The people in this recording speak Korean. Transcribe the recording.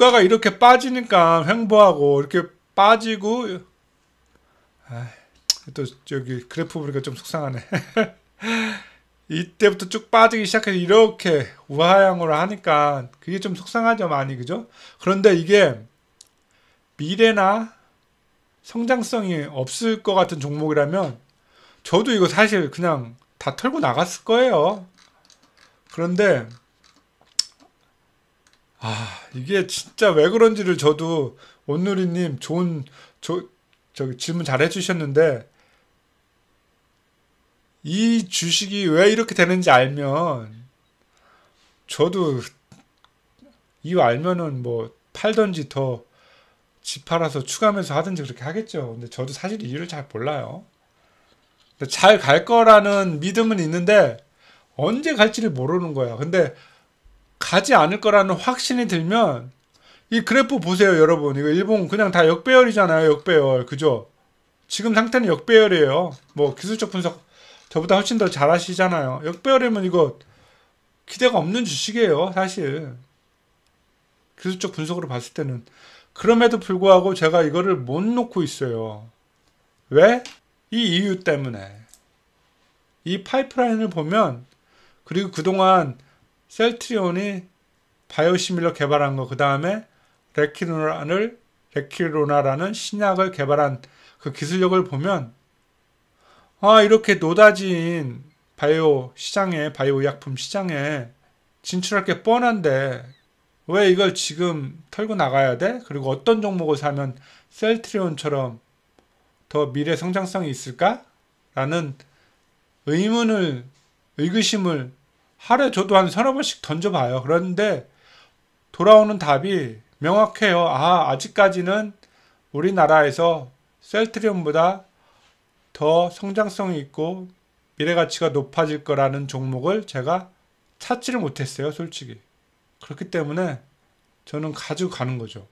주가가 이렇게 빠지니까 횡보하고 이렇게 빠지고 아, 또 여기 그래프 보니까 좀 속상하네. 이때부터 쭉 빠지기 시작해서 이렇게 우하향으로 하니까 그게 좀 속상하죠 많이 그죠? 그런데 이게 미래나 성장성이 없을 것 같은 종목이라면 저도 이거 사실 그냥 다 털고 나갔을 거예요. 그런데 아, 이게 진짜 왜 그런지를 저도 온누리님 좋은, 저, 저기 질문 잘 해주셨는데, 이 주식이 왜 이렇게 되는지 알면, 저도 이거 알면은 뭐 팔던지 더집 팔아서 추가하면서 하든지 그렇게 하겠죠. 근데 저도 사실 이유를 잘 몰라요. 잘 갈 거라는 믿음은 있는데, 언제 갈지를 모르는 거야. 근데 가지 않을 거라는 확신이 들면 이 그래프 보세요 여러분 이거 일본 그냥 다 역배열이잖아요 역배열 그죠 지금 상태는 역배열이에요 뭐 기술적 분석 저보다 훨씬 더 잘하시잖아요 역배열이면 이거 기대가 없는 주식이에요 사실 기술적 분석으로 봤을 때는 그럼에도 불구하고 제가 이거를 못 놓고 있어요 왜? 이 이유 때문에 이 파이프라인을 보면 그리고 그동안 셀트리온이 바이오시밀러 개발한 거, 그 다음에 레키로나를, 레키로나라는 신약을 개발한 그 기술력을 보면, 아, 이렇게 노다진 바이오 시장에, 바이오 의약품 시장에 진출할 게 뻔한데, 왜 이걸 지금 털고 나가야 돼? 그리고 어떤 종목을 사면 셀트리온처럼 더 미래 성장성이 있을까? 라는 의문을, 의구심을 하루에 저도 한 서너 번씩 던져봐요. 그런데 돌아오는 답이 명확해요. 아, 아직까지는 우리나라에서 셀트리온보다 더 성장성이 있고 미래 가치가 높아질 거라는 종목을 제가 찾지를 못했어요, 솔직히. 그렇기 때문에 저는 가지고 가는 거죠.